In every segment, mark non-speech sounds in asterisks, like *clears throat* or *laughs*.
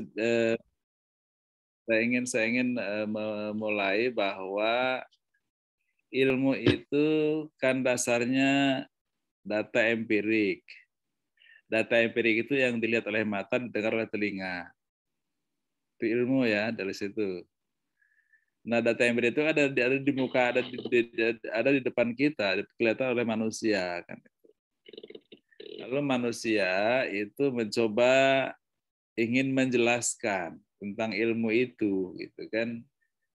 Eh, saya ingin saya ingin eh, memulai bahwa ilmu itu kan dasarnya data empirik. Data empirik itu yang dilihat oleh mata, didengar oleh telinga. Itu ilmu ya dari situ. Nah, data empirik itu ada di ada di muka, ada di, ada di depan kita, kelihatan oleh manusia kan. Lalu manusia itu mencoba ingin menjelaskan tentang ilmu itu gitu kan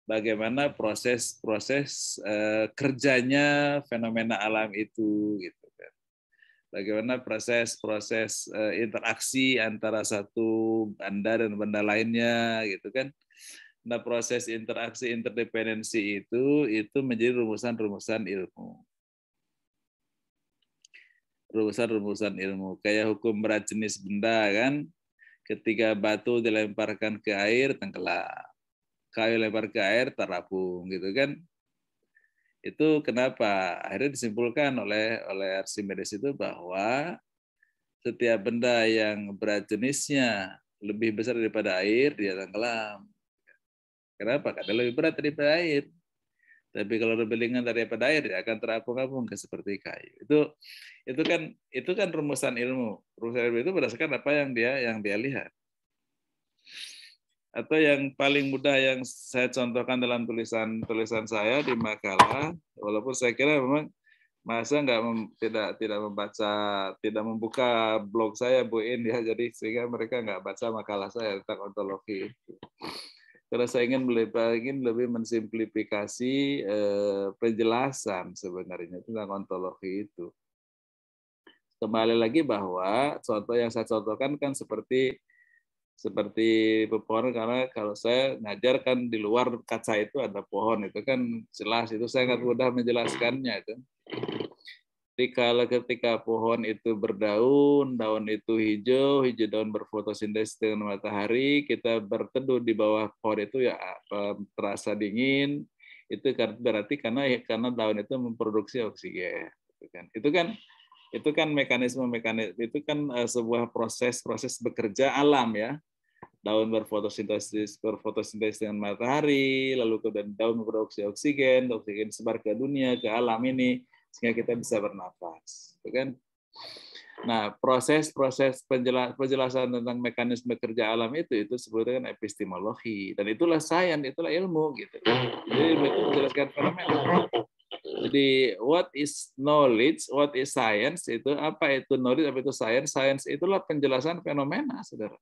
bagaimana proses-proses uh, kerjanya fenomena alam itu gitu kan bagaimana proses-proses uh, interaksi antara satu benda dan benda lainnya gitu kan nah proses interaksi interdependensi itu itu menjadi rumusan-rumusan ilmu rumusan-rumusan ilmu kayak hukum berat jenis benda kan Ketika batu dilemparkan ke air, tenggelam. Kayu lempar ke air, terapung. Gitu kan? Itu kenapa? Akhirnya disimpulkan oleh oleh Archimedes itu bahwa setiap benda yang berat jenisnya lebih besar daripada air, dia tenggelam. Kenapa? Karena lebih berat daripada air. Tapi kalau lebih ringan apa daya dia akan terapung-apung seperti kayu. Itu itu kan itu kan rumusan ilmu. Rumusan ilmu itu berdasarkan apa yang dia yang dia lihat. Atau yang paling mudah yang saya contohkan dalam tulisan tulisan saya di makalah, walaupun saya kira memang masa nggak mem, tidak tidak membaca tidak membuka blog saya Bu In ya *laughs* jadi sehingga mereka nggak baca makalah saya tentang ontologi karena saya ingin ingin lebih mensimplifikasi eh, penjelasan sebenarnya tentang ontologi itu. Kembali lagi bahwa contoh yang saya contohkan kan seperti seperti pepohon karena kalau saya ngajar kan di luar kaca itu ada pohon itu kan jelas itu saya nggak mudah menjelaskannya itu kan ketika ketika pohon itu berdaun, daun itu hijau, hijau daun berfotosintesis dengan matahari, kita berteduh di bawah pohon itu ya terasa dingin. Itu berarti karena karena daun itu memproduksi oksigen. Itu kan, itu kan, itu kan mekanisme mekanisme itu kan eh, sebuah proses proses bekerja alam ya daun berfotosintesis berfotosintesis dengan matahari lalu kemudian daun memproduksi oksigen oksigen sebar ke dunia ke alam ini sehingga kita bisa bernapas, ya kan? Nah, proses-proses penjelasan tentang mekanisme kerja alam itu itu sebetulnya kan epistemologi dan itulah sains, itulah ilmu gitu. Jadi itu menjelaskan fenomena. Jadi what is knowledge, what is science itu apa itu knowledge, apa itu science? Science itulah penjelasan fenomena, Saudara.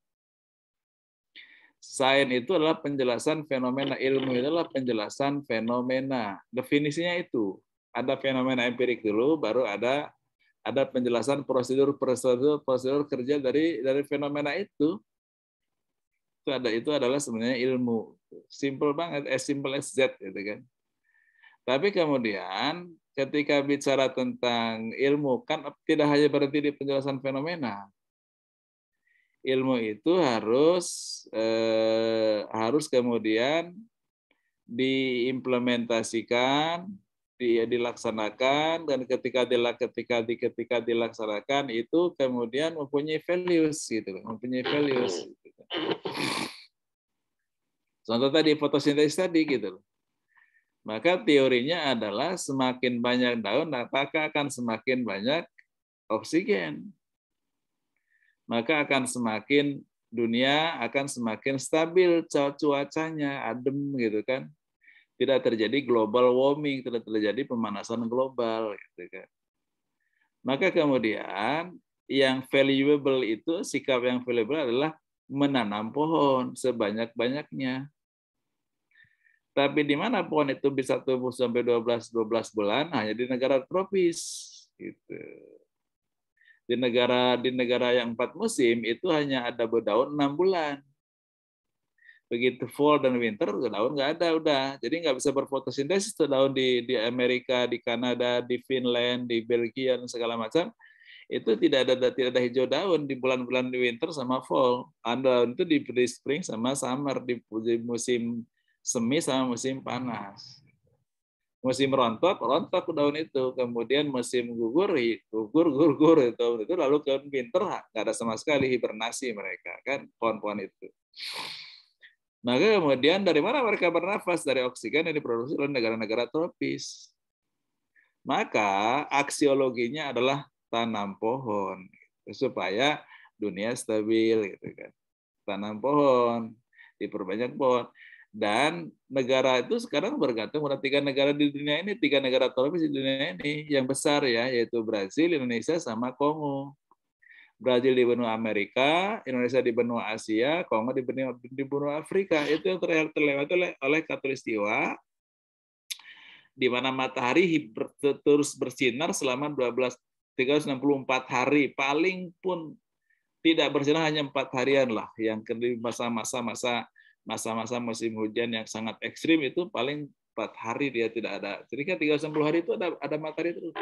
Sains itu adalah penjelasan fenomena, ilmu itu adalah penjelasan fenomena. Definisinya itu ada fenomena empirik dulu, baru ada ada penjelasan prosedur prosedur prosedur kerja dari dari fenomena itu. Itu ada itu adalah sebenarnya ilmu. Simple banget, as simple as that gitu kan. Tapi kemudian ketika bicara tentang ilmu kan tidak hanya berhenti di penjelasan fenomena. Ilmu itu harus eh, harus kemudian diimplementasikan di, dilaksanakan dan ketika dilak ketika di ketika dilaksanakan itu kemudian mempunyai values gitu mempunyai values gitu. Kan. contoh tadi fotosintesis tadi gitu maka teorinya adalah semakin banyak daun maka akan semakin banyak oksigen maka akan semakin dunia akan semakin stabil cuacanya adem gitu kan tidak terjadi global warming, tidak terjadi pemanasan global gitu kan. Maka kemudian yang valuable itu sikap yang valuable adalah menanam pohon sebanyak-banyaknya. Tapi di mana pohon itu bisa tumbuh sampai 12 12 bulan hanya di negara tropis gitu. Di negara di negara yang empat musim itu hanya ada berdaun enam bulan begitu fall dan winter daun nggak ada udah jadi nggak bisa berfotosintesis tuh daun di di Amerika di Kanada di Finland di Belgia dan segala macam itu tidak ada tidak ada hijau daun di bulan-bulan di winter sama fall daun itu di, spring sama summer di, musim semi sama musim panas musim rontok rontok daun itu kemudian musim gugur gugur gugur itu itu lalu ke winter nggak ada sama sekali hibernasi mereka kan pohon-pohon itu maka nah, kemudian dari mana mereka bernafas? Dari oksigen yang diproduksi oleh negara-negara tropis. Maka aksiologinya adalah tanam pohon supaya dunia stabil gitu kan. Tanam pohon, diperbanyak pohon. Dan negara itu sekarang bergantung pada tiga negara di dunia ini, tiga negara tropis di dunia ini yang besar ya, yaitu Brasil, Indonesia, sama Kongo. Brazil di benua Amerika, Indonesia di benua Asia, Kongo di benua, di benua Afrika. Itu yang terlihat oleh, oleh katulistiwa, di mana matahari terus bersinar selama 12 364 hari paling pun tidak bersinar hanya empat harian lah yang di masa-masa masa masa-masa musim hujan yang sangat ekstrim itu paling empat hari dia tidak ada. Jadi kan 360 hari itu ada ada matahari terus.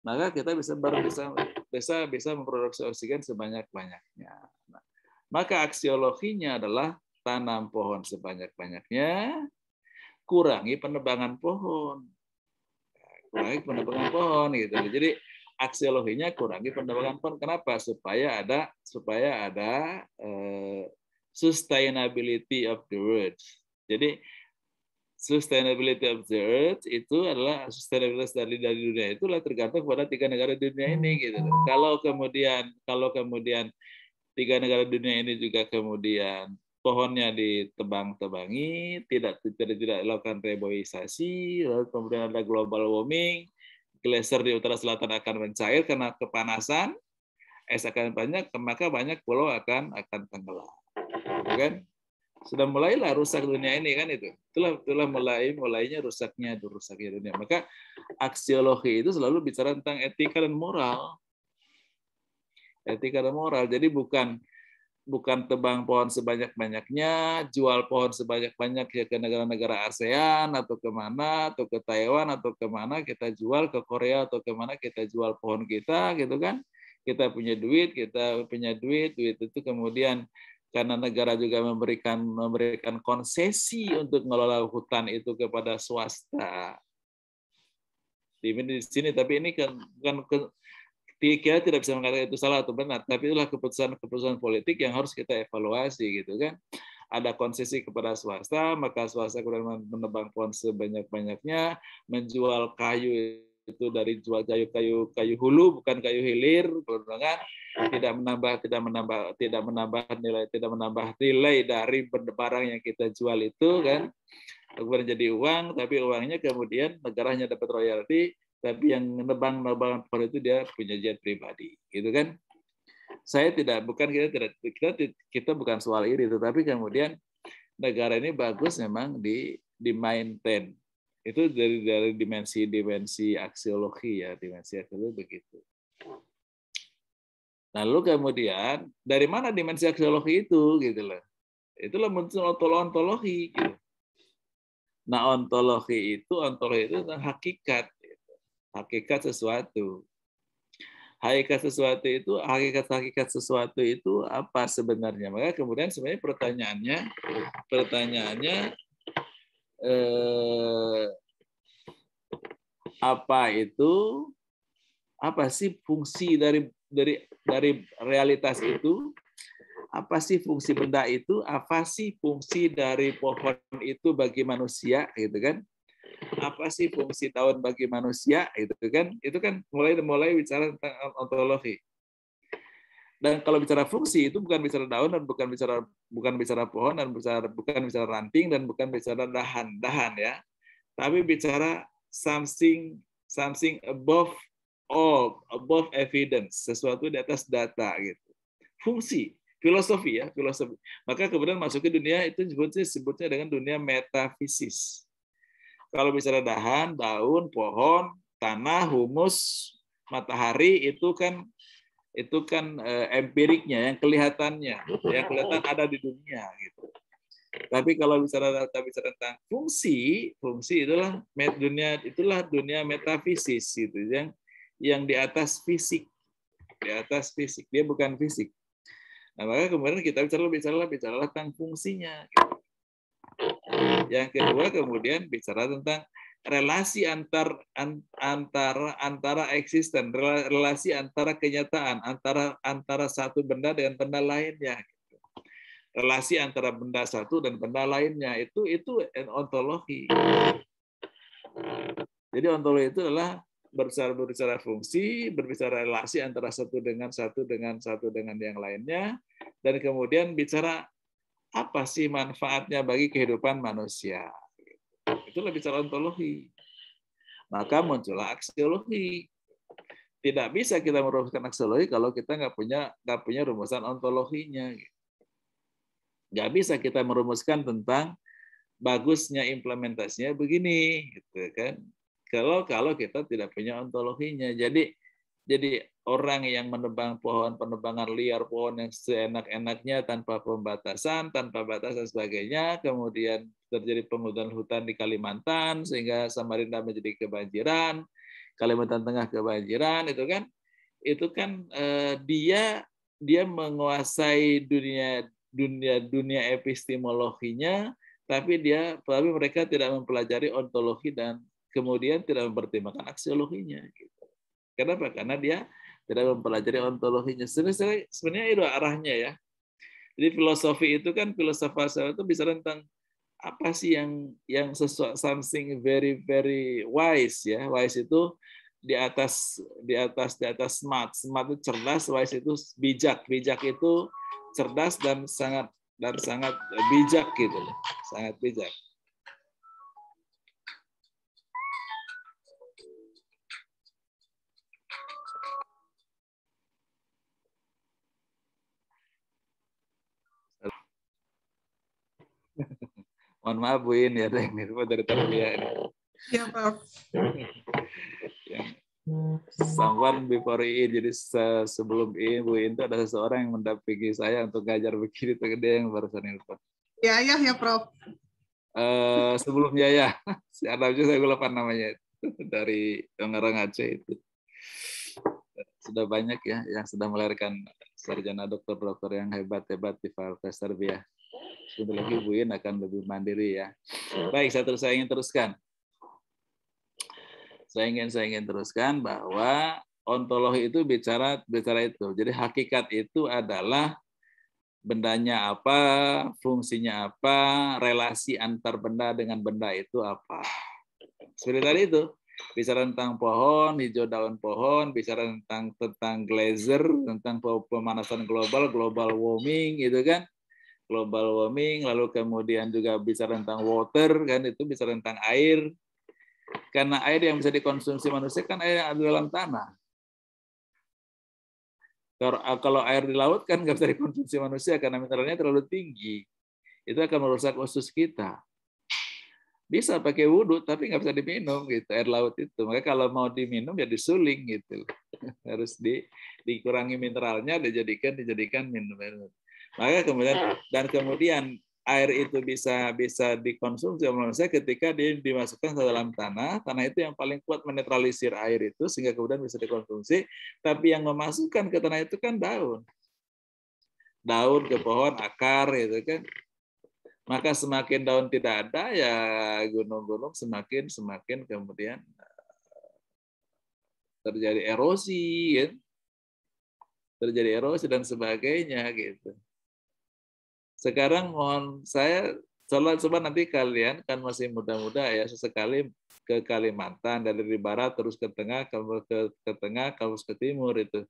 Maka kita bisa baru bisa bisa bisa memproduksi oksigen sebanyak-banyaknya. Nah, maka aksiologinya adalah tanam pohon sebanyak-banyaknya, kurangi penebangan pohon. Kurangi penebangan pohon gitu. Jadi aksiologinya kurangi penebangan pohon. Kenapa? Supaya ada supaya ada uh, sustainability of the woods. Jadi sustainability of the earth itu adalah sustainability dari dari dunia itulah tergantung pada tiga negara dunia ini hmm. gitu. Kalau kemudian kalau kemudian tiga negara dunia ini juga kemudian pohonnya ditebang-tebangi, tidak tidak tidak dilakukan reboisasi, lalu kemudian ada global warming, glacier di utara selatan akan mencair karena kepanasan, es akan banyak, maka banyak pulau akan akan tenggelam. Kan? sudah mulailah rusak dunia ini kan itu. Itulah itulah mulai mulainya rusaknya rusaknya dunia. Maka aksiologi itu selalu bicara tentang etika dan moral. Etika dan moral. Jadi bukan bukan tebang pohon sebanyak-banyaknya, jual pohon sebanyak-banyaknya ke negara-negara ASEAN atau kemana, atau ke Taiwan atau kemana kita jual ke Korea atau kemana kita jual pohon kita gitu kan. Kita punya duit, kita punya duit, duit itu kemudian karena negara juga memberikan memberikan konsesi untuk mengelola hutan itu kepada swasta. Di sini tapi ini kan bukan kita tidak bisa mengatakan itu salah atau benar, tapi itulah keputusan-keputusan politik yang harus kita evaluasi gitu kan. Ada konsesi kepada swasta, maka swasta kemudian menebang pohon sebanyak-banyaknya, menjual kayu itu dari jual kayu kayu kayu hulu bukan kayu hilir, kan tidak menambah tidak menambah tidak menambah nilai tidak menambah nilai dari barang yang kita jual itu ya. kan kemudian jadi uang tapi uangnya kemudian negaranya dapat royalti tapi yang nebang nebang pohon itu dia punya jet pribadi gitu kan saya tidak bukan kita tidak kita kita bukan soal ini tetapi kemudian negara ini bagus memang di di maintain itu dari dari dimensi dimensi aksiologi ya dimensi aksiologi begitu Lalu kemudian dari mana dimensi aksiologi itu gitu loh. Itulah muncul ontologi gitu. Nah, ontologi itu ontologi itu tentang hakikat gitu. Hakikat sesuatu. Hakikat sesuatu itu hakikat-hakikat sesuatu itu apa sebenarnya? Maka kemudian sebenarnya pertanyaannya pertanyaannya eh, apa itu apa sih fungsi dari dari dari realitas itu? Apa sih fungsi benda itu? Apa sih fungsi dari pohon itu bagi manusia gitu kan? Apa sih fungsi tahun bagi manusia gitu kan? Itu kan mulai mulai bicara tentang ontologi. Dan kalau bicara fungsi itu bukan bicara daun dan bukan bicara bukan bicara pohon dan bicara, bukan bicara ranting dan bukan bicara dahan dahan ya, tapi bicara something something above Oh, above evidence, sesuatu di atas data gitu. Fungsi, filosofi ya, filosofi. Maka kemudian masuk ke dunia itu disebutnya, sebutnya dengan dunia metafisis. Kalau bicara dahan, daun, pohon, tanah, humus, matahari itu kan itu kan eh, empiriknya yang kelihatannya yang kelihatan ada di dunia gitu. Tapi kalau bicara data bicara tentang fungsi, fungsi itulah dunia itulah dunia metafisis gitu yang yang di atas fisik. Di atas fisik. Dia bukan fisik. Nah, maka kemudian kita bicara bicara bicara tentang fungsinya. Yang kedua kemudian bicara tentang relasi antar antara antara eksisten, relasi antara kenyataan, antara antara satu benda dengan benda lainnya. Relasi antara benda satu dan benda lainnya itu itu ontologi. Jadi ontologi itu adalah berbicara berbicara fungsi, berbicara relasi antara satu dengan satu dengan satu dengan yang lainnya, dan kemudian bicara apa sih manfaatnya bagi kehidupan manusia. itu lebih bicara ontologi. Maka muncullah aksiologi. Tidak bisa kita merumuskan aksiologi kalau kita nggak punya nggak punya rumusan ontologinya. Nggak bisa kita merumuskan tentang bagusnya implementasinya begini, gitu kan? kalau kalau kita tidak punya ontologinya. Jadi jadi orang yang menebang pohon penebangan liar pohon yang seenak-enaknya tanpa pembatasan, tanpa batasan, sebagainya, kemudian terjadi penghutan hutan di Kalimantan sehingga Samarinda menjadi kebanjiran, Kalimantan Tengah kebanjiran itu kan itu kan eh, dia dia menguasai dunia dunia dunia epistemologinya tapi dia tapi mereka tidak mempelajari ontologi dan kemudian tidak mempertimbangkan aksiologinya. Gitu. Kenapa? Karena dia tidak mempelajari ontologinya. Sebenarnya, sebenarnya itu arahnya ya. Jadi filosofi itu kan filsafat itu bisa tentang apa sih yang yang sesuatu something very very wise ya. Wise itu di atas di atas di atas smart. Smart itu cerdas, wise itu bijak. Bijak itu cerdas dan sangat dan sangat bijak gitu loh. Sangat bijak. Mohon maaf Bu In ya, ini semua dari tarbiyah ini. Ya maaf. ya, someone before In, jadi sebelum In, Bu itu ada seseorang yang mendampingi saya untuk ngajar begini, dia yang barusan itu. Ya, ya, ya, Prof. Uh, sebelum Yaya, ya. si juga saya lupa namanya dari Tangerang Aceh itu sudah banyak ya yang sudah melahirkan sarjana dokter-dokter yang hebat-hebat di Fakultas Serbia Sebentar lagi Bu In akan lebih mandiri ya. Iya. Baik, saya terus saya ingin teruskan. Saya ingin saya ingin teruskan bahwa ontologi itu bicara bicara itu. Jadi hakikat itu adalah bendanya apa, fungsinya apa, relasi antar benda dengan benda itu apa. Seperti tadi itu, bicara tentang pohon, hijau daun pohon, bicara tentang tentang glazer, tentang pemanasan global, global warming gitu kan global warming, lalu kemudian juga bisa tentang water, kan itu bisa tentang air. Karena air yang bisa dikonsumsi manusia kan air yang ada dalam tanah. Ah, kalau air di laut kan nggak bisa dikonsumsi manusia karena mineralnya terlalu tinggi. Itu akan merusak usus kita. Bisa pakai wudhu tapi nggak bisa diminum gitu air laut itu. Maka kalau mau diminum ya disuling gitu. *laughs* Harus di, dikurangi mineralnya dijadikan dijadikan minum -minum. Maka kemudian eh. dan kemudian air itu bisa bisa dikonsumsi oleh manusia ketika dia dimasukkan ke dalam tanah. Tanah itu yang paling kuat menetralisir air itu sehingga kemudian bisa dikonsumsi. Tapi yang memasukkan ke tanah itu kan daun. Daun ke pohon, akar gitu kan. Maka semakin daun tidak ada ya gunung-gunung semakin semakin kemudian eh, terjadi erosi, ya. terjadi erosi dan sebagainya gitu. Sekarang mohon saya coba, coba nanti kalian kan masih muda-muda ya sesekali ke Kalimantan dari di barat terus ke tengah kalau ke, ke tengah kalau ke timur itu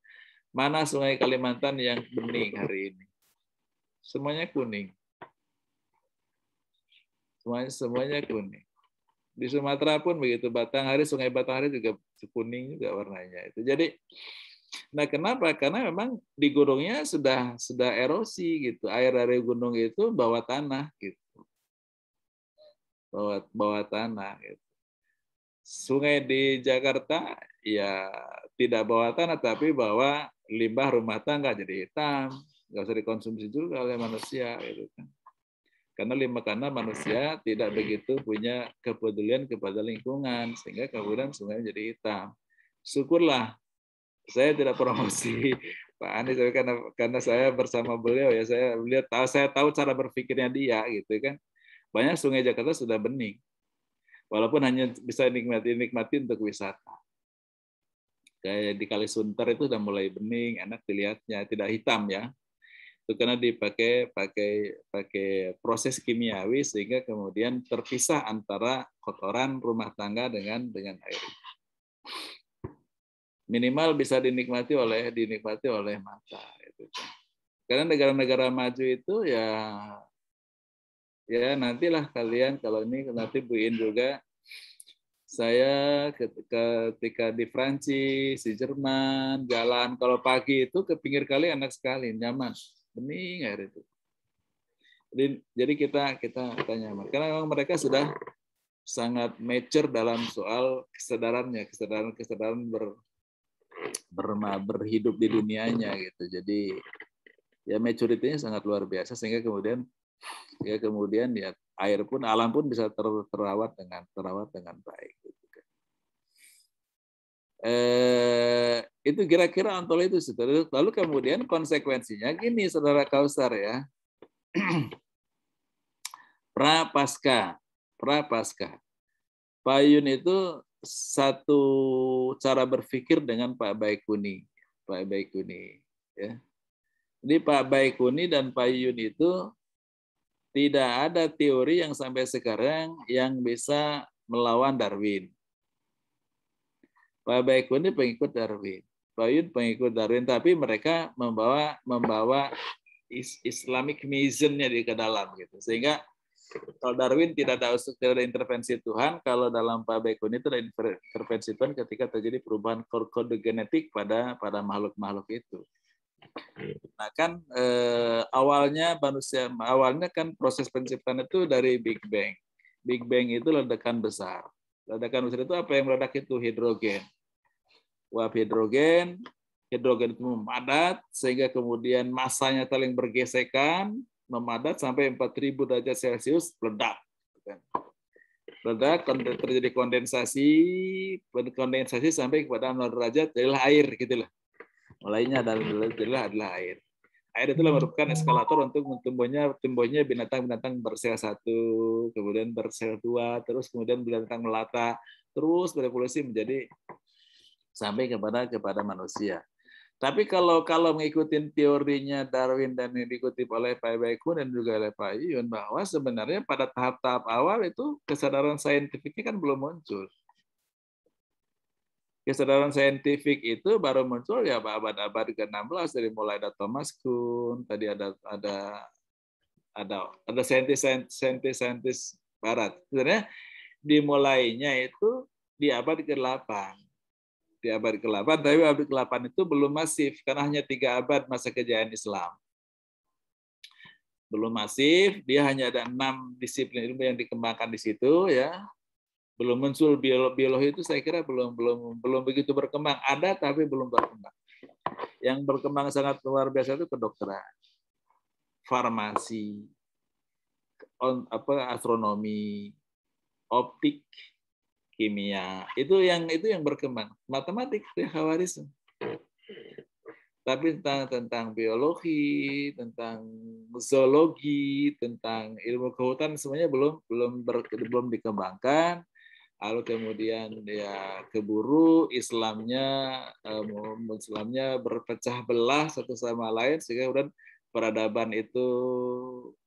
mana sungai Kalimantan yang bening hari ini semuanya kuning semuanya semuanya kuning di Sumatera pun begitu Batanghari Sungai Batanghari juga kuning juga warnanya itu jadi Nah, kenapa? Karena memang di gunungnya sudah sudah erosi gitu. Air dari gunung itu bawa tanah gitu. bawa bawa tanah gitu. Sungai di Jakarta ya tidak bawa tanah tapi bawa limbah rumah tangga jadi hitam, nggak usah dikonsumsi juga oleh manusia gitu kan. Karena lima karena manusia tidak begitu punya kepedulian kepada lingkungan sehingga kemudian sungai jadi hitam. Syukurlah saya tidak promosi *laughs* Pak Anies tapi karena karena saya bersama beliau ya saya lihat tahu saya tahu cara berpikirnya dia gitu kan banyak sungai Jakarta sudah bening walaupun hanya bisa nikmati nikmati untuk wisata kayak di Kali Sunter itu sudah mulai bening enak dilihatnya tidak hitam ya itu karena dipakai pakai pakai proses kimiawi sehingga kemudian terpisah antara kotoran rumah tangga dengan dengan air minimal bisa dinikmati oleh dinikmati oleh mata itu karena negara-negara maju itu ya ya nantilah kalian kalau ini nanti buin juga saya ketika di Prancis di Jerman jalan kalau pagi itu ke pinggir kali enak sekali nyaman bening air itu jadi, kita kita tanya karena memang mereka sudah sangat mature dalam soal kesadarannya kesadaran kesadaran ber, berma berhidup di dunianya gitu. Jadi ya maturity-nya sangat luar biasa sehingga kemudian ya kemudian ya air pun alam pun bisa ter, terawat dengan terawat dengan baik gitu kan. Eh, itu kira-kira antol itu saudara. Lalu kemudian konsekuensinya gini saudara Kausar ya. *clears throat* Prapaska, prapaska. Payun itu satu cara berpikir dengan Pak Baikuni. Pak Baikuni. Ya. Jadi Pak Baikuni dan Pak Yun itu tidak ada teori yang sampai sekarang yang bisa melawan Darwin. Pak Baikuni pengikut Darwin, Pak Yun pengikut Darwin, tapi mereka membawa membawa Islamic mission-nya di ke dalam gitu, sehingga kalau Darwin tidak tahu teori intervensi Tuhan, kalau dalam Pak Bekun itu ada intervensi Tuhan ketika terjadi perubahan kode genetik pada pada makhluk-makhluk itu. Nah kan eh, awalnya manusia awalnya kan proses penciptaan itu dari Big Bang. Big Bang itu ledakan besar. Ledakan besar itu apa yang meledak itu hidrogen. Uap hidrogen, hidrogen itu memadat sehingga kemudian masanya saling bergesekan memadat sampai 4000 derajat Celcius ledak. Ledak terjadi kondensasi, kondensasi sampai kepada 0 derajat jadilah air gitulah. Mulainya adalah jadilah adalah air. Air itu merupakan eskalator untuk tumbuhnya tumbuhnya binatang-binatang bersel satu, kemudian bersel dua, terus kemudian binatang melata, terus berevolusi menjadi sampai kepada kepada manusia. Tapi kalau kalau mengikuti teorinya Darwin dan yang diikuti oleh Pak Baikun dan juga oleh Pak Iyun bahwa sebenarnya pada tahap-tahap awal itu kesadaran saintifiknya kan belum muncul. Kesadaran saintifik itu baru muncul ya abad-abad ke-16 dari mulai ada Thomas Kuhn, tadi ada ada ada ada saintis-saintis barat. Sebenarnya dimulainya itu di abad ke-8 di abad ke-8, tapi abad ke-8 itu belum masif karena hanya tiga abad masa kejayaan Islam. Belum masif, dia hanya ada enam disiplin ilmu yang dikembangkan di situ ya. Belum muncul biologi, biologi itu saya kira belum belum belum begitu berkembang. Ada tapi belum berkembang. Yang berkembang sangat luar biasa itu kedokteran, farmasi, on, apa astronomi, optik, kimia itu yang itu yang berkembang matematik itu khawaris tapi tentang tentang biologi tentang zoologi tentang ilmu kehutanan semuanya belum belum ber, belum dikembangkan lalu kemudian ya keburu Islamnya um, Islamnya berpecah belah satu sama lain sehingga kemudian peradaban itu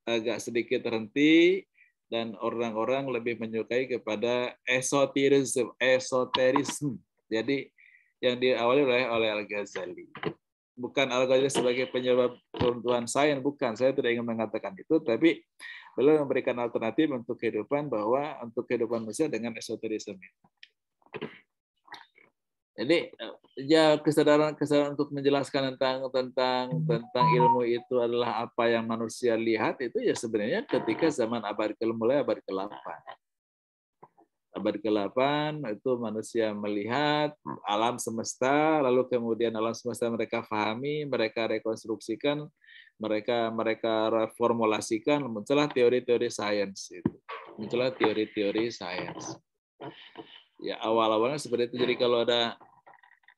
agak sedikit terhenti dan orang-orang lebih menyukai kepada esoterisme, esoterisme. Jadi yang diawali oleh oleh Al Ghazali. Bukan Al Ghazali sebagai penyebab peruntuhan sains, bukan. Saya tidak ingin mengatakan itu, tapi beliau memberikan alternatif untuk kehidupan bahwa untuk kehidupan manusia dengan esoterisme jadi eh, ya kesadaran kesadaran untuk menjelaskan tentang tentang tentang ilmu itu adalah apa yang manusia lihat itu ya sebenarnya ketika zaman abad ke mulai abad ke-8. Abad ke-8 itu manusia melihat alam semesta lalu kemudian alam semesta mereka pahami, mereka rekonstruksikan, mereka mereka reformulasikan muncullah teori-teori sains itu. Muncullah teori-teori sains ya awal-awalnya seperti itu. Jadi kalau ada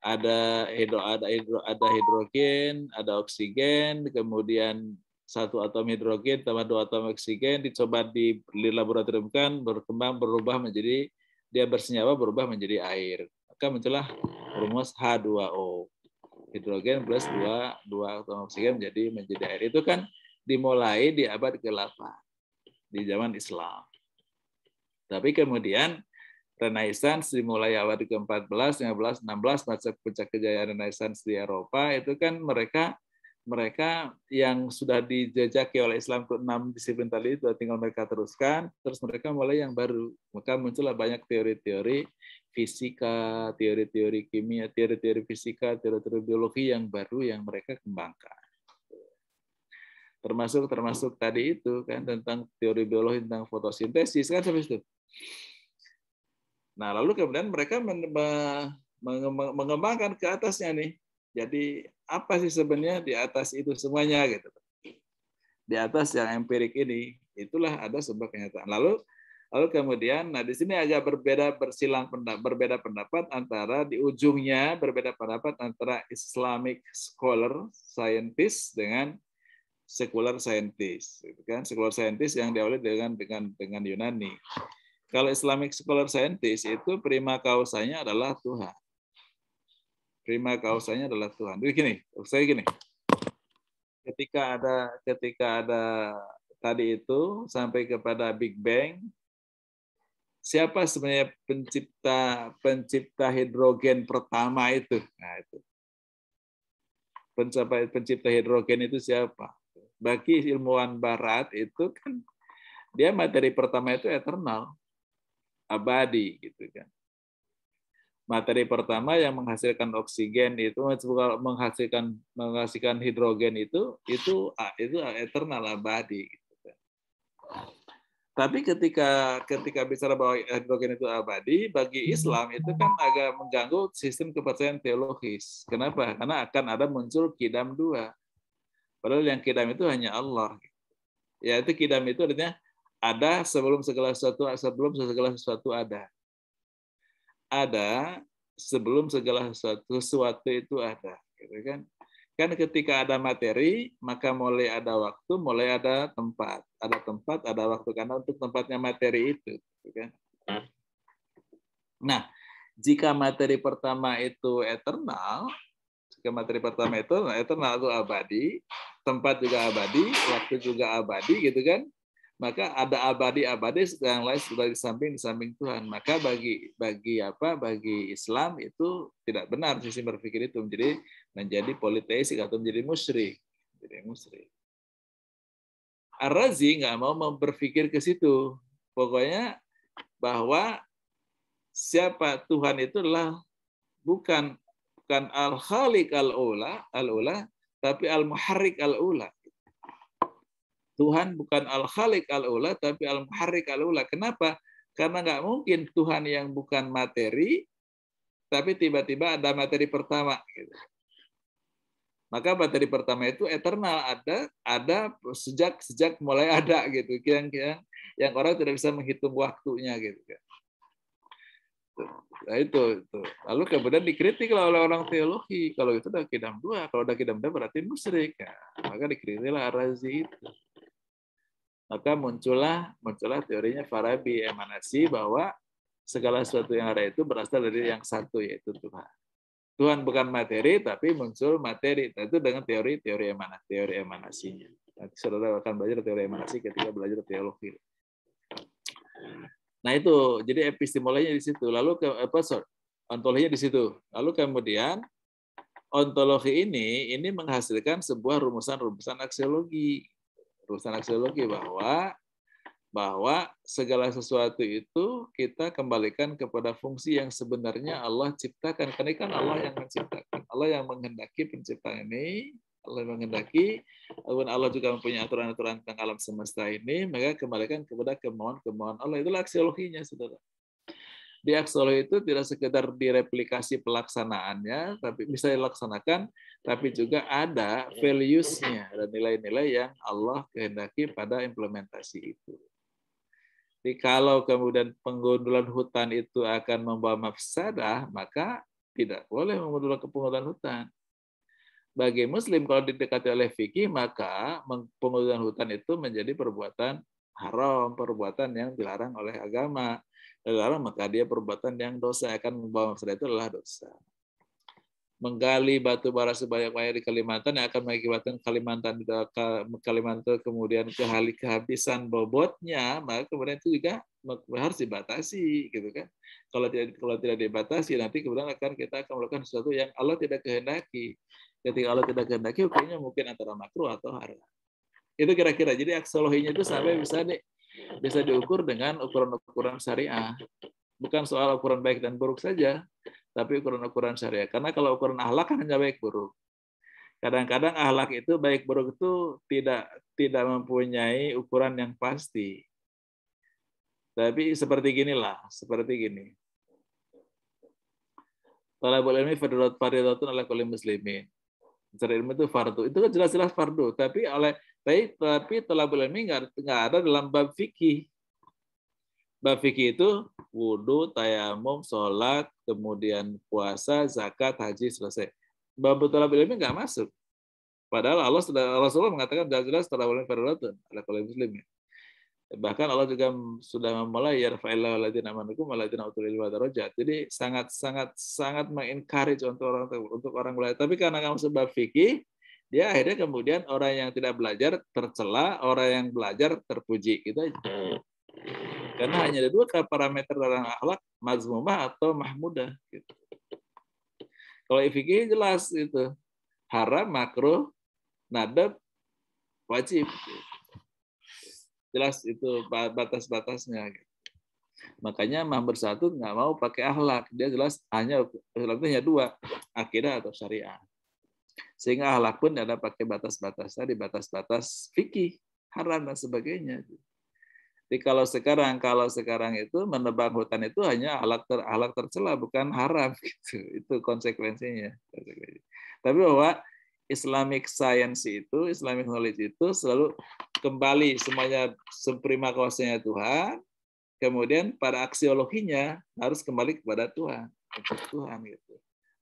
ada hidro ada hidro ada hidrogen, ada oksigen, kemudian satu atom hidrogen tambah dua atom oksigen dicoba di, di laboratorium kan berkembang berubah menjadi dia bersenyawa berubah menjadi air. Maka muncullah rumus H2O. Hidrogen plus dua dua atom oksigen menjadi menjadi air. Itu kan dimulai di abad ke-8 di zaman Islam. Tapi kemudian Renaissance dimulai abad ke-14, 15, 16 masa puncak kejayaan Renaissance di Eropa itu kan mereka mereka yang sudah dijajaki oleh Islam ke-6 disiplin tadi itu tinggal mereka teruskan, terus mereka mulai yang baru. Maka muncullah banyak teori-teori fisika, teori-teori kimia, teori-teori fisika, teori-teori biologi yang baru yang mereka kembangkan. Termasuk termasuk tadi itu kan tentang teori biologi tentang fotosintesis kan seperti itu. Nah, lalu kemudian mereka mengembangkan ke atasnya nih. Jadi apa sih sebenarnya di atas itu semuanya gitu. Di atas yang empirik ini, itulah ada sebuah kenyataan. Lalu lalu kemudian nah di sini agak berbeda bersilang pendapat, berbeda pendapat antara di ujungnya berbeda pendapat antara Islamic scholar scientist dengan sekular scientist, gitu kan? Sekular scientist yang diawali dengan dengan dengan Yunani. Kalau Islamic Scholar Scientist itu prima kausanya adalah Tuhan. Prima kausanya adalah Tuhan. Jadi gini, saya gini. Ketika ada ketika ada tadi itu sampai kepada Big Bang, siapa sebenarnya pencipta pencipta hidrogen pertama itu? Nah, itu. Pencipta, pencipta hidrogen itu siapa? Bagi ilmuwan barat itu kan dia materi pertama itu eternal abadi gitu kan. Materi pertama yang menghasilkan oksigen itu menghasilkan menghasilkan hidrogen itu itu itu eternal abadi gitu kan. Tapi ketika ketika bicara bahwa hidrogen itu abadi bagi Islam itu kan agak mengganggu sistem kepercayaan teologis. Kenapa? Karena akan ada muncul kidam dua. Padahal yang kidam itu hanya Allah. Gitu. Ya itu kidam itu artinya ada sebelum segala sesuatu, sebelum segala sesuatu ada. Ada sebelum segala sesuatu, sesuatu itu ada. Gitu kan? Kan ketika ada materi, maka mulai ada waktu, mulai ada tempat. Ada tempat, ada waktu. Karena untuk tempatnya materi itu. Gitu kan? Hmm. Nah, jika materi pertama itu eternal, jika materi pertama itu eternal itu abadi, tempat juga abadi, waktu juga abadi, gitu kan? maka ada abadi-abadi yang lain sudah di samping di samping Tuhan. Maka bagi bagi apa bagi Islam itu tidak benar sisi berpikir itu menjadi menjadi politeistik atau menjadi musyrik. Jadi musyrik. Ar-Razi nggak mau berpikir ke situ. Pokoknya bahwa siapa Tuhan itu adalah bukan bukan al-khaliq al-ula, al-ula, tapi al-muharrik al-ula. Tuhan bukan al-khalik al-ula, tapi al-muharrik al-ula. Kenapa? Karena nggak mungkin Tuhan yang bukan materi, tapi tiba-tiba ada materi pertama. Gitu. Maka materi pertama itu eternal ada ada sejak sejak mulai ada gitu yang yang yang orang tidak bisa menghitung waktunya gitu kan. Nah, itu, itu. Lalu kemudian dikritik oleh orang teologi. Kalau itu udah kidam dua, kalau udah kidam dua berarti musyrik. Ya, maka dikritiklah arazi itu. Maka muncullah muncullah teorinya Farabi emanasi bahwa segala sesuatu yang ada itu berasal dari yang satu yaitu Tuhan. Tuhan bukan materi tapi muncul materi. itu dengan teori teori emanasi, teori emanasinya. Nanti saudara akan belajar teori emanasi ketika belajar teologi. Nah itu jadi epistemologinya di situ. Lalu ke apa ontologinya di situ. Lalu kemudian ontologi ini ini menghasilkan sebuah rumusan-rumusan aksiologi perusahaan aksiologi bahwa bahwa segala sesuatu itu kita kembalikan kepada fungsi yang sebenarnya Allah ciptakan. Karena kan Allah yang menciptakan. Allah yang menghendaki penciptaan ini, Allah yang menghendaki, walaupun Allah juga mempunyai aturan-aturan tentang alam semesta ini, maka kembalikan kepada kemauan-kemauan Allah. Itulah aksiologinya, saudara di Aksolo itu tidak sekedar direplikasi pelaksanaannya, tapi bisa dilaksanakan, tapi juga ada values-nya, dan nilai-nilai yang Allah kehendaki pada implementasi itu. Jadi kalau kemudian penggundulan hutan itu akan membawa mafsadah, maka tidak boleh menggundulkan kepengundulan hutan. Bagi muslim kalau didekati oleh fikih maka pengundulan hutan itu menjadi perbuatan haram, perbuatan yang dilarang oleh agama negara, maka dia perbuatan yang dosa akan membawa masalah itu adalah dosa. Menggali batu bara sebanyak-banyak di Kalimantan yang akan mengakibatkan Kalimantan Kalimantan kemudian kehali kehabisan bobotnya, maka kemudian itu juga harus dibatasi gitu kan. Kalau tidak kalau tidak dibatasi nanti kemudian akan kita akan melakukan sesuatu yang Allah tidak kehendaki. Ketika Allah tidak kehendaki, mungkin antara makruh atau haram. Itu kira-kira. Jadi aksolohinya itu sampai bisa nih bisa diukur dengan ukuran-ukuran syariah. Bukan soal ukuran baik dan buruk saja, tapi ukuran-ukuran syariah. Karena kalau ukuran ahlak kan hanya baik buruk. Kadang-kadang ahlak itu baik buruk itu tidak tidak mempunyai ukuran yang pasti. Tapi seperti ginilah, seperti gini. Talabul ilmi fardhu fardhatun ala kulli muslimin. Mencari ilmu itu fardu. Itu kan jelas-jelas fardu, tapi oleh tapi, tapi tolabul minggar nggak ada dalam bab fikih. Bab fikih itu wudhu, tayamum, sholat, kemudian puasa, zakat, haji, selesai. Bab tolabul ilmi nggak masuk. Padahal Allah sudah Rasulullah mengatakan jelas-jelas telah ilmi fardhatun ala kulli muslim ya. Bahkan Allah juga sudah memulai yarfa'illahu Rafaillah amanukum walladziina utul ilma darajat. Jadi sangat sangat sangat mengencourage untuk orang untuk orang tua. Tapi karena kamu sebab fikih, dia akhirnya kemudian orang yang tidak belajar tercela, orang yang belajar terpuji. Kita gitu karena hanya ada dua parameter dalam akhlak, mazmumah atau mahmudah. Gitu. Kalau ifiki gitu. gitu. jelas itu haram, makro, nadab, wajib. Jelas itu batas-batasnya. Gitu. Makanya mah bersatu nggak mau pakai akhlak. Dia jelas hanya akhlaknya dua, akidah atau syariah. Sehingga halak pun ada pakai batas-batasnya di batas-batas fikih, haram dan sebagainya. Jadi kalau sekarang kalau sekarang itu menebang hutan itu hanya alat ter, alat tercela bukan haram *laughs* gitu. Itu konsekuensinya. Tapi bahwa Islamic science itu, Islamic knowledge itu selalu kembali semuanya seprima kuasanya Tuhan, kemudian para aksiologinya harus kembali kepada Tuhan, untuk Tuhan gitu.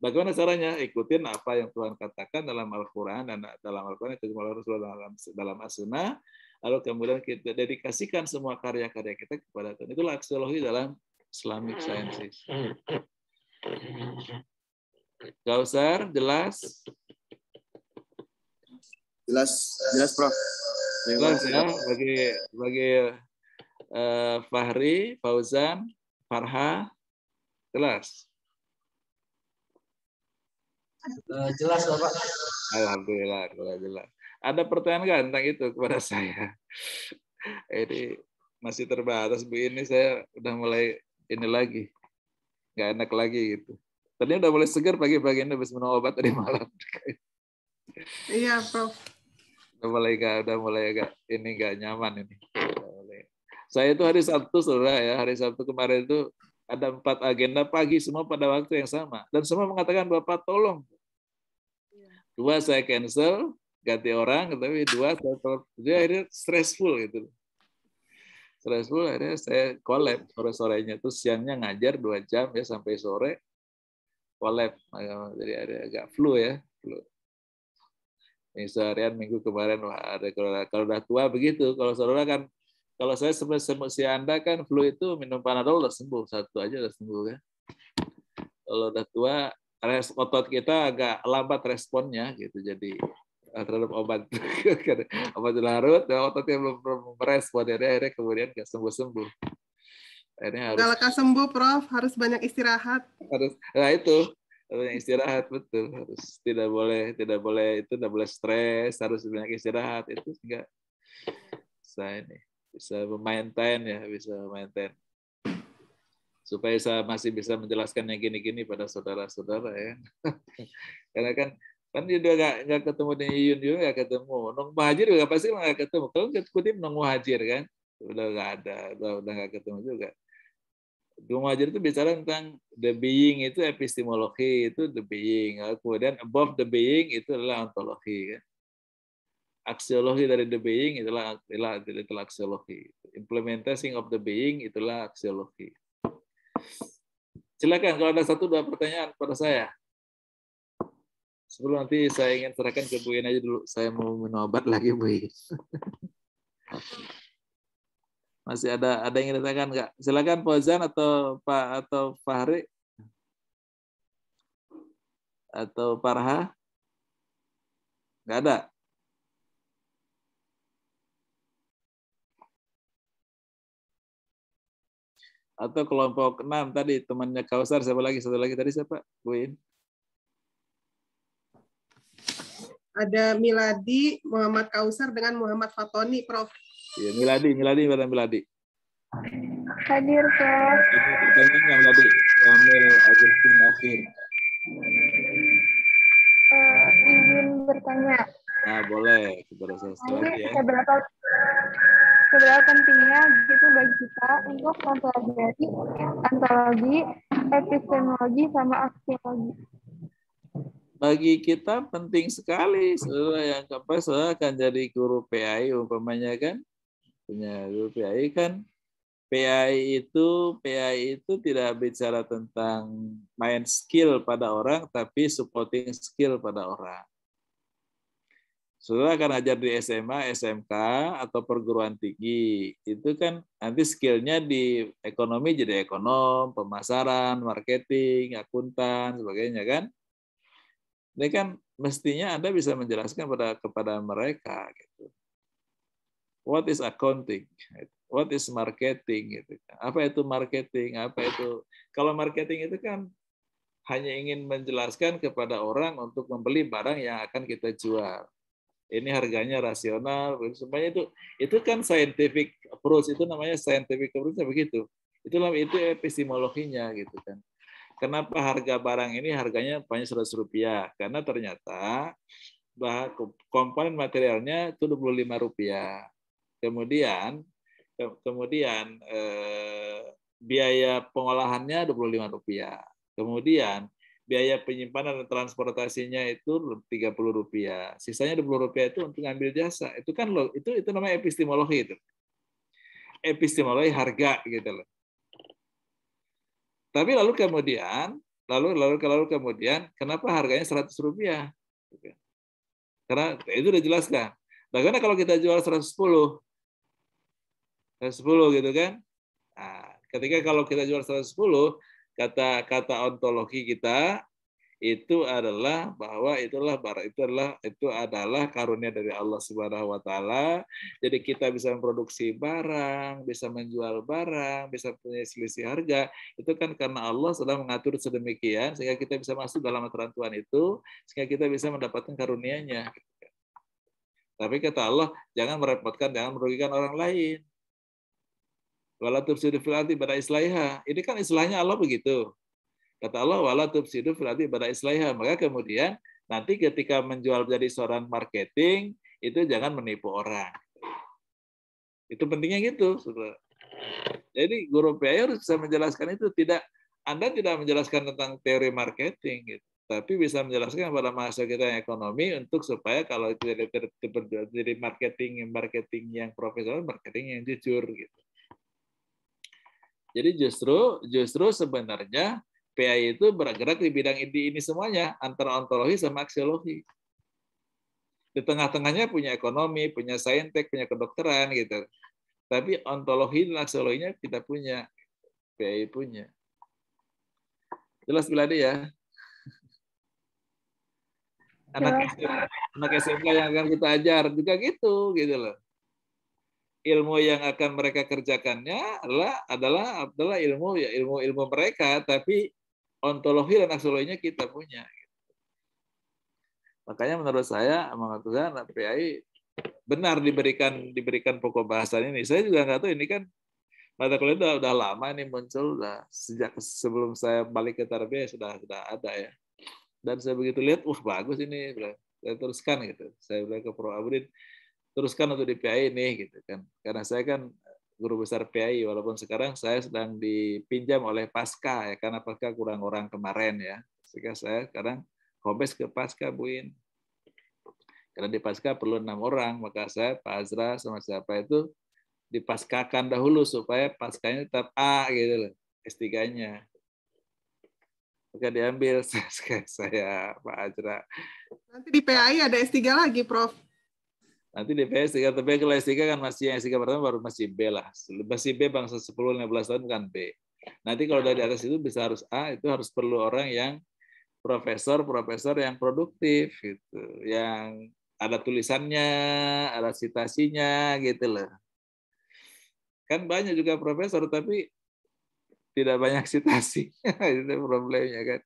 Bagaimana caranya? Ikutin apa yang Tuhan katakan dalam Al-Quran dan dalam Al-Quran itu dalam dalam As-Sunnah. Lalu kemudian kita dedikasikan semua karya-karya kita kepada Tuhan. Itulah aksiologi dalam Islamic Sciences. Gausar, jelas? Jelas, jelas Prof. Jelas ya, bagi, bagi uh, Fahri, Fauzan, Farha, jelas? Eh, jelas Bapak. Alhamdulillah, jelas. Ada pertanyaan nggak tentang itu kepada saya? Ini masih terbatas Ini saya udah mulai ini lagi nggak enak lagi gitu. Tadi udah mulai segar pagi-pagi ini habis minum obat tadi malam. Iya, Prof. Udah mulai gak, udah mulai agak ini nggak nyaman ini. Saya itu hari Sabtu saudara ya, hari Sabtu kemarin itu ada empat agenda pagi, semua pada waktu yang sama. Dan semua mengatakan, Bapak tolong. Iya. Dua saya cancel, ganti orang, tapi dua saya Jadi akhirnya stressful gitu. Stressful, akhirnya saya kolab sore-sorenya. Terus siangnya ngajar dua jam ya sampai sore. kolab eh, jadi ada agak flu ya. Flu ini seharian minggu kemarin wah ada kalau, kalau udah tua begitu kalau saudara kan kalau saya si Anda kan flu itu minum Panadol udah sembuh, satu aja udah sembuh kan. Kalau udah tua, res, otot kita agak lambat responnya gitu. Jadi eh, terhadap obat *laughs* obat larut dan ototnya belum merespon jadi akhirnya kemudian nggak sembuh sembuh akhirnya harus kalau sembuh prof harus banyak istirahat harus nah itu banyak istirahat betul harus tidak boleh tidak boleh itu tidak boleh stres harus banyak istirahat itu enggak saya nih bisa maintain ya, bisa maintain. Supaya saya masih bisa menjelaskan yang gini-gini pada saudara-saudara ya. *laughs* Karena kan kan dia gak nggak ketemu di Yun Yun nggak ketemu. Nong Muhajir juga pasti nggak ketemu. Kalau nggak kutip Nong Muhajir kan udah nggak ada, udah udah nggak ketemu juga. Nong Muhajir itu bicara tentang the being itu epistemologi itu the being, kemudian above the being itu adalah ontologi kan aksiologi dari the being itulah itulah itulah aksiologi. Implementing of the being itulah aksiologi. Silakan kalau ada satu dua pertanyaan pada saya. Sebelum nanti saya ingin serahkan ke Bu Ina aja dulu. Saya mau minum obat lagi Bu Ina *laughs* Masih ada ada yang ditanyakan nggak? Silakan Pozan atau Pak atau Fahri atau Parha. Nggak ada. atau kelompok 6 tadi temannya Kausar siapa lagi satu lagi tadi siapa Buin ada Miladi Muhammad Kausar dengan Muhammad Fatoni Prof ya, Miladi Miladi pada Miladi hadir Prof yang Miladi Wamil Agustin Akhir uh, eh, izin bertanya nah boleh Kita saya setelah ya. berapa seberapa pentingnya gitu bagi kita untuk mempelajari antologi, epistemologi, sama aksiologi. Bagi kita penting sekali, saudara yang keempat saudara akan jadi guru PAI umpamanya kan, punya guru PAI kan, PAI itu PAI itu tidak bicara tentang main skill pada orang, tapi supporting skill pada orang Saudara akan ajar di SMA, SMK, atau perguruan tinggi. Itu kan nanti skillnya di ekonomi jadi ekonom, pemasaran, marketing, akuntan, sebagainya kan. Ini kan mestinya Anda bisa menjelaskan pada kepada mereka gitu. What is accounting? What is marketing gitu kan? Apa itu marketing? Apa itu kalau marketing itu kan hanya ingin menjelaskan kepada orang untuk membeli barang yang akan kita jual ini harganya rasional, semuanya itu itu kan scientific approach itu namanya scientific approach begitu. Itu itu epistemologinya gitu kan. Kenapa harga barang ini harganya banyak seratus rupiah? Karena ternyata bahan komponen materialnya itu 25 rupiah. Kemudian ke, kemudian eh, biaya pengolahannya dua puluh lima rupiah. Kemudian biaya penyimpanan dan transportasinya itu tiga puluh rupiah. Sisanya dua puluh rupiah itu untuk ngambil jasa. Itu kan lo itu itu namanya epistemologi itu. Epistemologi harga gitu loh. Tapi lalu kemudian, lalu lalu lalu kemudian kenapa harganya seratus rupiah? Karena itu udah jelas kan Bagaimana nah, kalau kita jual 110? 110 gitu kan? Nah, ketika kalau kita jual 110, kata kata ontologi kita itu adalah bahwa itulah barang itu adalah itu adalah karunia dari Allah Subhanahu wa taala. Jadi kita bisa memproduksi barang, bisa menjual barang, bisa punya selisih harga. Itu kan karena Allah sudah mengatur sedemikian sehingga kita bisa masuk dalam aturan Tuhan itu sehingga kita bisa mendapatkan karunianya. Tapi kata Allah, jangan merepotkan, jangan merugikan orang lain. Wala tubsidu fil ardi bada islaiha. Ini kan istilahnya Allah begitu. Kata Allah wala tubsidu fil ardi bada islaiha. Maka kemudian nanti ketika menjual jadi seorang marketing itu jangan menipu orang. Itu pentingnya gitu. Jadi guru PAI harus bisa menjelaskan itu. Tidak Anda tidak menjelaskan tentang teori marketing gitu tapi bisa menjelaskan kepada mahasiswa kita yang ekonomi untuk supaya kalau itu jadi, jadi marketing marketing yang profesional marketing yang jujur gitu jadi justru justru sebenarnya PAI itu bergerak di bidang ini, ini semuanya, antara ontologi sama aksiologi. Di tengah-tengahnya punya ekonomi, punya saintek, punya kedokteran gitu. Tapi ontologi dan aksiologinya kita punya, PAI punya. Jelas bila ya? Anak, anak SMA yang akan kita ajar juga gitu, gitu loh ilmu yang akan mereka kerjakannya adalah adalah adalah ilmu ya ilmu-ilmu mereka tapi ontologi dan aksologinya kita punya. Makanya menurut saya mengatakan PAI benar diberikan diberikan pokok bahasan ini. Saya juga nggak tahu ini kan mata kuliah udah, udah lama ini muncul udah sejak sebelum saya balik ke tarbiyah ya sudah sudah ada ya. Dan saya begitu lihat wah bagus ini saya teruskan gitu. Saya bilang ke Prof Abdul teruskan untuk di PAI ini gitu kan karena saya kan guru besar PAI walaupun sekarang saya sedang dipinjam oleh Pasca ya karena Pasca kurang orang kemarin ya sehingga saya sekarang kompes ke Pasca Buin karena di Pasca perlu enam orang maka saya Pak Azra sama siapa itu dipaskakan dahulu supaya paskanya tetap A gitu loh S3-nya maka diambil *laughs* saya Pak Azra nanti di PAI ada S3 lagi Prof Nanti DPS tingkat TP kalau s kan masih yang 3 pertama baru masih B lah. Masih B bangsa 10-15 tahun kan B. Nanti kalau dari atas itu bisa harus A, itu harus perlu orang yang profesor-profesor yang produktif gitu, yang ada tulisannya, ada citasinya gitu loh. Kan banyak juga profesor tapi tidak banyak citasi. *laughs* itu problemnya kan.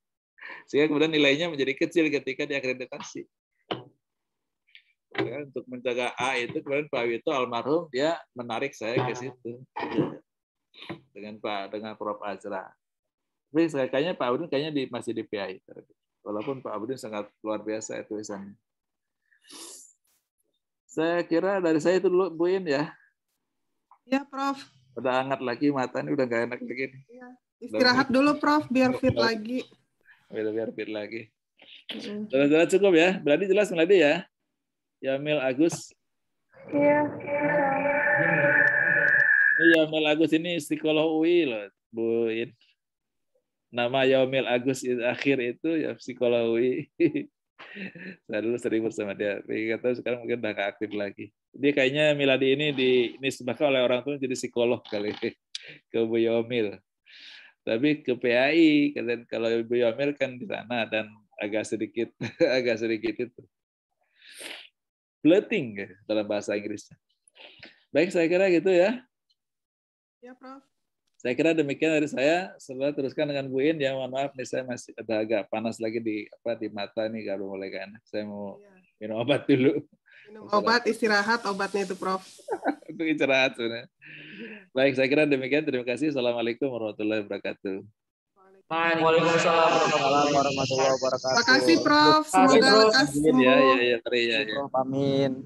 Sehingga kemudian nilainya menjadi kecil ketika diakreditasi ya, untuk menjaga A itu kemarin Pak Wito almarhum dia menarik saya ke situ dengan Pak dengan Prof Azra. Tapi kayaknya Pak Abudin kayaknya di, masih di PI. Walaupun Pak Abudin sangat luar biasa itu tulisannya. Saya kira dari saya itu dulu buin ya. Iya Prof. Udah hangat lagi mata ini udah gak enak lagi. Iya. Istirahat udah, dulu Prof biar fit lagi. Biar, biar fit lagi. Sudah-sudah iya. cukup ya. Berarti jelas meladi ya. Yamil Agus. Iya. Iya, Yamil Agus ini psikolog UI loh, Bu In. Nama Yamil Agus akhir itu ya psikolog UI. *laughs* Saya dulu sering bersama dia, tapi kata sekarang mungkin udah gak aktif lagi. Dia kayaknya Miladi ini di sebagai oleh orang tua jadi psikolog kali *laughs* ke Bu Yomil. Ya tapi ke PAI, kalau Bu Yomil ya kan di sana dan agak sedikit *laughs* agak sedikit itu. Flirting ya, dalam bahasa Inggrisnya. Baik, saya kira gitu ya. Ya, Prof. Saya kira demikian dari saya. Setelah teruskan dengan Bu In, ya mohon maaf nih saya masih ada agak panas lagi di apa di mata nih kalau boleh kan. Saya mau ya. minum obat dulu. Minum obat, istirahat obatnya itu Prof. *laughs* Untuk istirahat sebenarnya. Baik, saya kira demikian. Terima kasih. Assalamualaikum warahmatullahi wabarakatuh. Waalaikumsalam warahmatullahi wabarakatuh. Terima kasih Prof. Semoga lekas. ya, ya, ya, ya, ya. Prof. Amin.